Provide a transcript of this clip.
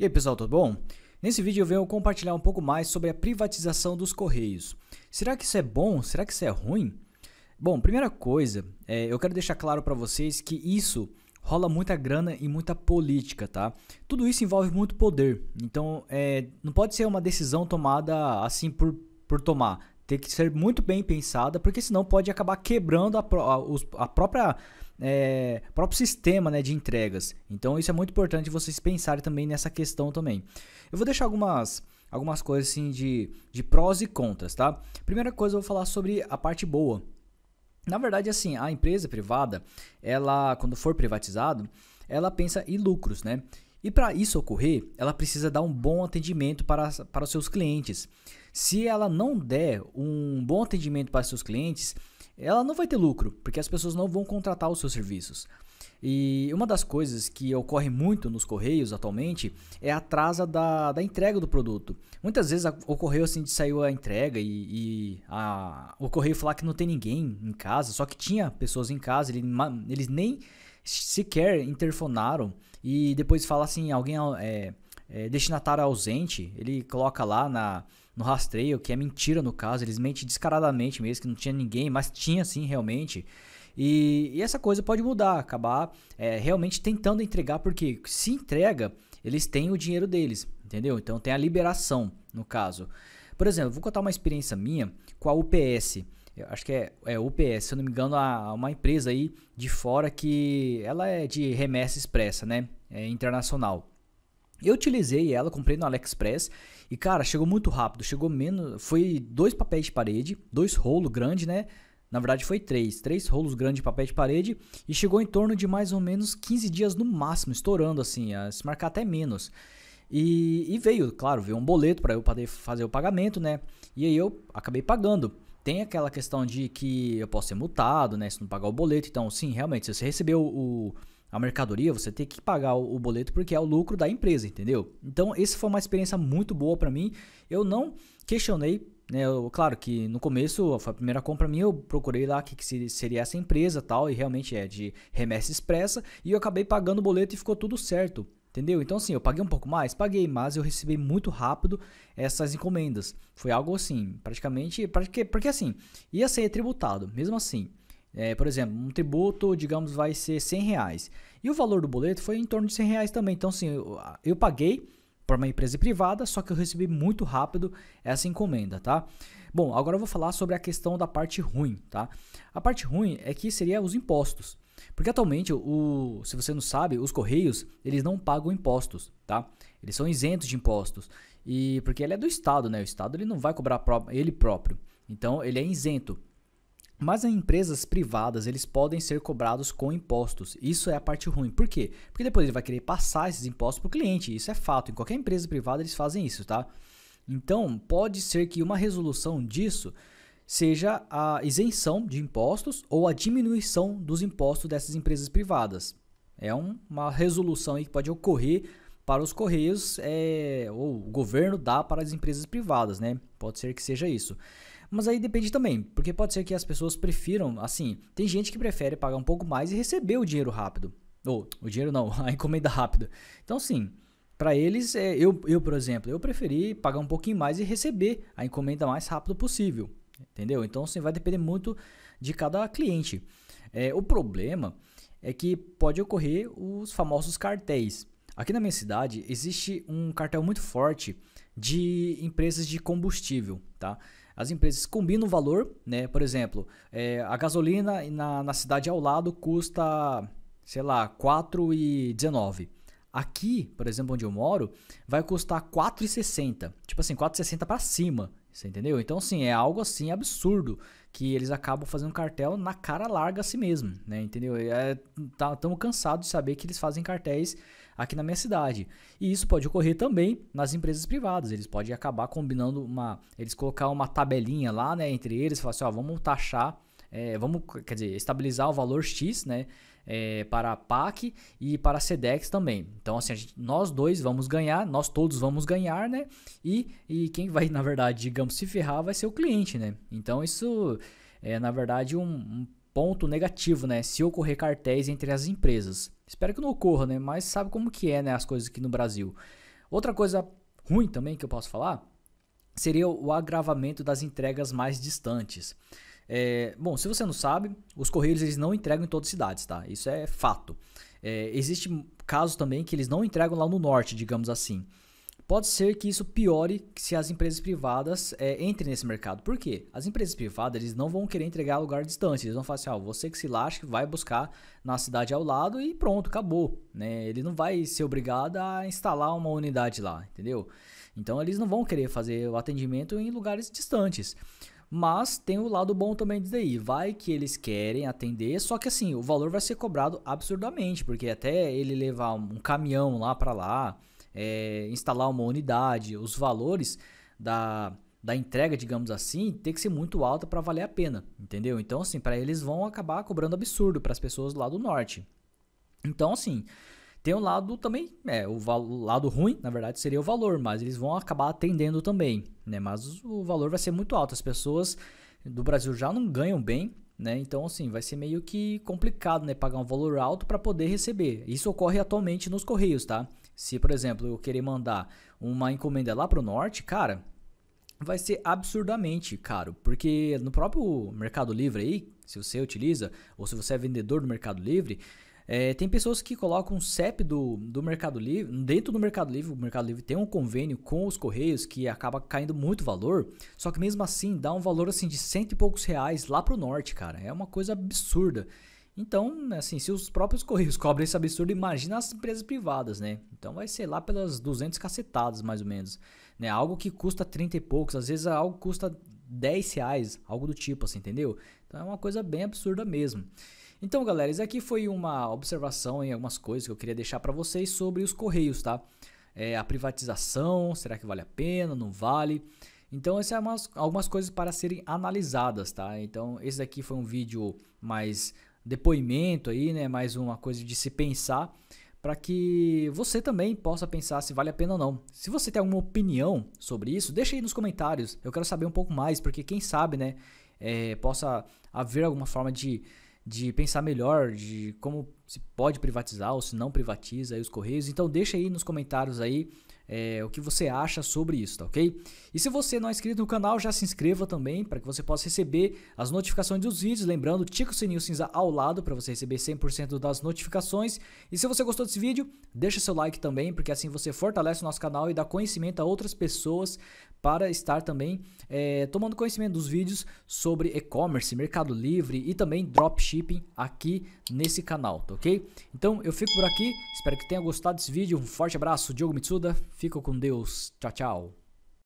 E aí pessoal, tudo bom? Nesse vídeo eu venho compartilhar um pouco mais sobre a privatização dos Correios. Será que isso é bom? Será que isso é ruim? Bom, primeira coisa, é, eu quero deixar claro para vocês que isso rola muita grana e muita política, tá? Tudo isso envolve muito poder, então é, não pode ser uma decisão tomada assim por, por tomar. Tem que ser muito bem pensada, porque senão pode acabar quebrando a, a, a própria é, próprio sistema né, de entregas. Então isso é muito importante vocês pensarem também nessa questão também. Eu vou deixar algumas, algumas coisas assim de, de prós e contras, tá? Primeira coisa eu vou falar sobre a parte boa. Na verdade, assim, a empresa privada, ela, quando for privatizado, ela pensa em lucros, né? E para isso ocorrer, ela precisa dar um bom atendimento para, para os seus clientes. Se ela não der um bom atendimento para seus clientes, ela não vai ter lucro, porque as pessoas não vão contratar os seus serviços. E uma das coisas que ocorre muito nos correios atualmente é a atrasa da, da entrega do produto. Muitas vezes ocorreu assim de saiu a entrega e, e a, o correio falar que não tem ninguém em casa, só que tinha pessoas em casa, ele, eles nem sequer interfonaram e depois falar assim, alguém é, é, destinatário ausente, ele coloca lá na, no rastreio, que é mentira no caso, eles mentem descaradamente mesmo, que não tinha ninguém, mas tinha sim realmente. E, e essa coisa pode mudar, acabar é, realmente tentando entregar, porque se entrega, eles têm o dinheiro deles, entendeu? Então tem a liberação, no caso. Por exemplo, vou contar uma experiência minha com a UPS. Eu acho que é, é UPS, se eu não me engano, a, uma empresa aí de fora que ela é de remessa expressa, né? É internacional. Eu utilizei ela, comprei no AliExpress e cara, chegou muito rápido, chegou menos, foi dois papéis de parede, dois rolos grande, né? Na verdade foi três, três rolos grandes de papel de parede e chegou em torno de mais ou menos 15 dias no máximo, estourando assim, a se marcar até menos. E, e veio, claro, veio um boleto para eu poder fazer o pagamento, né? E aí eu acabei pagando. Tem aquela questão de que eu posso ser multado, né? Se não pagar o boleto. Então, sim, realmente, se você recebeu o, a mercadoria, você tem que pagar o, o boleto porque é o lucro da empresa, entendeu? Então, esse foi uma experiência muito boa para mim. Eu não questionei né, eu, claro que no começo foi a primeira compra minha, eu procurei lá o que, que, seria essa empresa tal, e realmente é de remessa expressa, e eu acabei pagando o boleto e ficou tudo certo. Entendeu? Então, assim, eu paguei um pouco mais? Paguei, mas eu recebi muito rápido essas encomendas. Foi algo assim, praticamente. Porque, porque assim, ia ser tributado, mesmo assim. É, por exemplo, um tributo, digamos, vai ser 100 reais. E o valor do boleto foi em torno de 100 reais também. Então, assim, eu, eu paguei para uma empresa privada, só que eu recebi muito rápido essa encomenda, tá? Bom, agora eu vou falar sobre a questão da parte ruim, tá? A parte ruim é que seria os impostos. Porque atualmente, o, se você não sabe, os correios, eles não pagam impostos, tá? Eles são isentos de impostos. E porque ele é do estado, né? O estado ele não vai cobrar ele próprio. Então, ele é isento. Mas em empresas privadas, eles podem ser cobrados com impostos. Isso é a parte ruim. Por quê? Porque depois ele vai querer passar esses impostos para o cliente. Isso é fato. Em qualquer empresa privada, eles fazem isso, tá? Então, pode ser que uma resolução disso seja a isenção de impostos ou a diminuição dos impostos dessas empresas privadas. É um, uma resolução que pode ocorrer para os correios, é, ou o governo dá para as empresas privadas, né? Pode ser que seja isso. Mas aí depende também, porque pode ser que as pessoas prefiram, assim, tem gente que prefere pagar um pouco mais e receber o dinheiro rápido. Ou, o dinheiro não, a encomenda rápida. Então, sim, para eles, é, eu, eu, por exemplo, eu preferi pagar um pouquinho mais e receber a encomenda mais rápido possível. Entendeu? Então, sim, vai depender muito de cada cliente. É, o problema é que pode ocorrer os famosos cartéis. Aqui na minha cidade existe um cartel muito forte de empresas de combustível, tá? As empresas combinam o valor, né? Por exemplo, é, a gasolina na, na cidade ao lado custa, sei lá, 4,19. Aqui, por exemplo, onde eu moro, vai custar 4,60. Tipo assim, 4,60 para cima. Você entendeu? Então, sim, é algo assim absurdo que eles acabam fazendo cartel na cara larga a si mesmo, né? Entendeu? É, tá, de saber que eles fazem cartéis aqui na minha cidade. E isso pode ocorrer também nas empresas privadas. Eles podem acabar combinando uma. Eles colocar uma tabelinha lá, né? Entre eles, falar assim, ó, vamos taxar. É, vamos, quer dizer, estabilizar o valor X, né? é, para a PAC e para a SEDEX também. Então, assim, gente, nós dois vamos ganhar, nós todos vamos ganhar, né? E, e quem vai, na verdade, digamos, se ferrar vai ser o cliente, né? Então, isso é, na verdade, um, um ponto negativo, né? Se ocorrer cartéis entre as empresas. Espero que não ocorra, né? Mas sabe como que é, né? As coisas aqui no Brasil. Outra coisa ruim também que eu posso falar seria o agravamento das entregas mais distantes. É, bom, se você não sabe, os correios eles não entregam em todas as cidades, tá? Isso é fato. É, existe casos também que eles não entregam lá no norte, digamos assim. Pode ser que isso piore se as empresas privadas é, entrem nesse mercado. Por quê? As empresas privadas eles não vão querer entregar a lugar distante. Eles vão falar assim: ó, ah, você que se lasque vai buscar na cidade ao lado e pronto, acabou. Né? Ele não vai ser obrigado a instalar uma unidade lá, entendeu? Então eles não vão querer fazer o atendimento em lugares distantes. Mas tem o lado bom também disso daí. Vai que eles querem atender, só que assim, o valor vai ser cobrado absurdamente, porque até ele levar um caminhão lá para lá, é, instalar uma unidade, os valores da, da entrega, digamos assim, tem que ser muito alta para valer a pena, entendeu? Então, assim, para eles vão acabar cobrando absurdo para as pessoas lá do norte. Então, assim, tem um lado também, é, o, o lado ruim, na verdade, seria o valor, mas eles vão acabar atendendo também, né? Mas o valor vai ser muito alto. As pessoas do Brasil já não ganham bem, né? Então, assim, vai ser meio que complicado, né? Pagar um valor alto para poder receber. Isso ocorre atualmente nos correios, tá? Se, por exemplo, eu querer mandar uma encomenda lá para o norte, cara, vai ser absurdamente caro, porque no próprio Mercado Livre aí, se você utiliza ou se você é vendedor do Mercado Livre, é, tem pessoas que colocam o CEP do, do Mercado Livre, dentro do Mercado Livre, o Mercado Livre tem um convênio com os Correios que acaba caindo muito valor, só que mesmo assim dá um valor assim de cento e poucos reais lá pro norte, cara. É uma coisa absurda. Então, assim, se os próprios Correios cobrem esse absurdo, imagina as empresas privadas, né? Então vai ser lá pelas 200 cacetadas, mais ou menos. Né? Algo que custa 30 e poucos, às vezes algo custa 10 reais, algo do tipo, assim, entendeu? Então é uma coisa bem absurda mesmo. Então, galera, isso aqui foi uma observação em algumas coisas que eu queria deixar para vocês sobre os Correios, tá? É, a privatização, será que vale a pena, não vale? Então, essas são algumas coisas para serem analisadas, tá? Então, esse aqui foi um vídeo mais depoimento aí, né? Mais uma coisa de se pensar para que você também possa pensar se vale a pena ou não. Se você tem alguma opinião sobre isso, deixa aí nos comentários. Eu quero saber um pouco mais, porque quem sabe, né? É, possa haver alguma forma de de pensar melhor de como se pode privatizar ou se não privatiza os correios. Então deixa aí nos comentários aí é, o que você acha sobre isso, tá ok? E se você não é inscrito no canal, já se inscreva também para que você possa receber as notificações dos vídeos. Lembrando, tica o sininho cinza ao lado para você receber 100% das notificações. E se você gostou desse vídeo, deixa seu like também, porque assim você fortalece o nosso canal e dá conhecimento a outras pessoas para estar também é, tomando conhecimento dos vídeos sobre e-commerce, mercado livre e também dropshipping aqui nesse canal, tá ok? Então eu fico por aqui, espero que tenha gostado desse vídeo, um forte abraço, Diogo Mitsuda, fico com Deus, tchau, tchau.